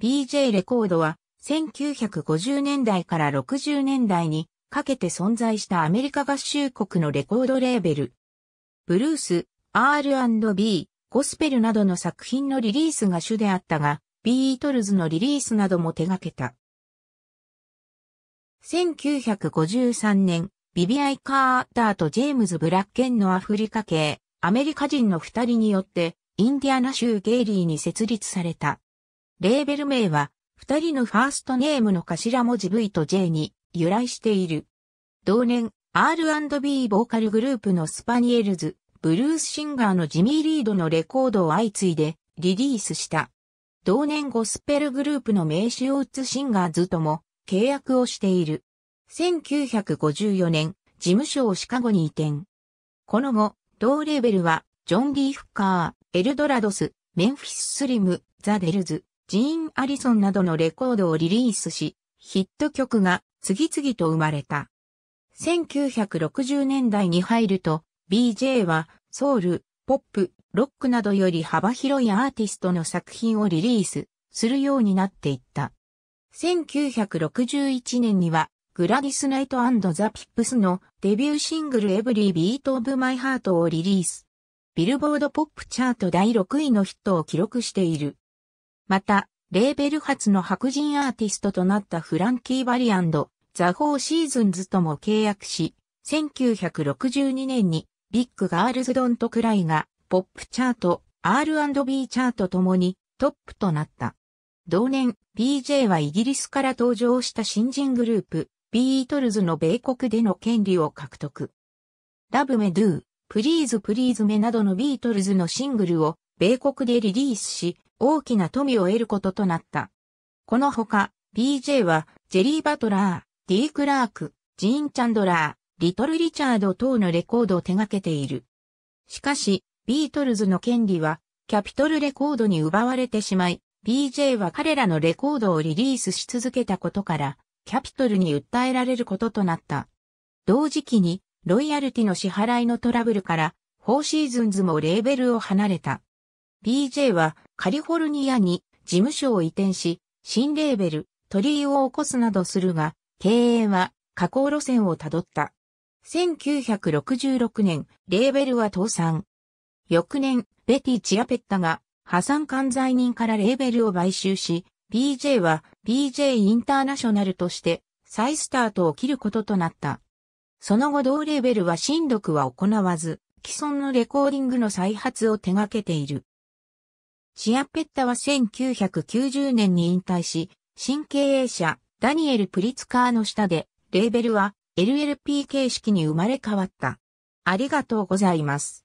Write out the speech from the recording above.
PJ レコードは1950年代から60年代にかけて存在したアメリカ合衆国のレコードレーベル。ブルース、R&B、ゴスペルなどの作品のリリースが主であったが、ビートルズのリリースなども手掛けた。1953年、ビビアイ・カーターとジェームズ・ブラッケンのアフリカ系、アメリカ人の二人によって、インディアナ州ゲイリーに設立された。レーベル名は、二人のファーストネームの頭文字 V と J に由来している。同年、R&B ボーカルグループのスパニエルズ、ブルースシンガーのジミー・リードのレコードを相次いでリリースした。同年ゴスペルグループの名刺を打つシンガーズとも契約をしている。1954年、事務所をシカゴに移転。この後、同レーベルは、ジョン・リーフカー、エルドラドス、メンフィス・スリム、ザ・デルズ、ジーン・アリソンなどのレコードをリリースし、ヒット曲が次々と生まれた。1960年代に入ると、BJ はソウル、ポップ、ロックなどより幅広いアーティストの作品をリリースするようになっていった。1961年には、グラディス・ナイトザ・ピップスのデビューシングルエブリー・ビート・オブ・マイ・ハートをリリース。ビルボード・ポップ・チャート第6位のヒットを記録している。また、レーベル発の白人アーティストとなったフランキー・バリアンド、ザ・フォー・シーズンズとも契約し、1962年にビッグガールズ・ドント・クライがポップチャート、R&B チャートともにトップとなった。同年、BJ はイギリスから登場した新人グループ、ビートルズの米国での権利を獲得。ラブメドゥ、プリーズプリーズメなどのビートルズのシングルを米国でリリースし、大きな富を得ることとなった。このほか、BJ は、ジェリー・バトラー、ディー・クラーク、ジーン・チャンドラー、リトル・リチャード等のレコードを手掛けている。しかし、ビートルズの権利は、キャピトルレコードに奪われてしまい、BJ は彼らのレコードをリリースし続けたことから、キャピトルに訴えられることとなった。同時期に、ロイヤルティの支払いのトラブルから、フォーシーズンズもレーベルを離れた。BJ は、カリフォルニアに事務所を移転し、新レーベル、鳥居を起こすなどするが、経営は下降路線をたどった。1966年、レーベルは倒産。翌年、ベティ・チアペッタが破産管財人からレーベルを買収し、BJ は BJ インターナショナルとして再スタートを切ることとなった。その後同レーベルは新読は行わず、既存のレコーディングの再発を手掛けている。シアペッタは1990年に引退し、新経営者、ダニエル・プリツカーの下で、レーベルは LLP 形式に生まれ変わった。ありがとうございます。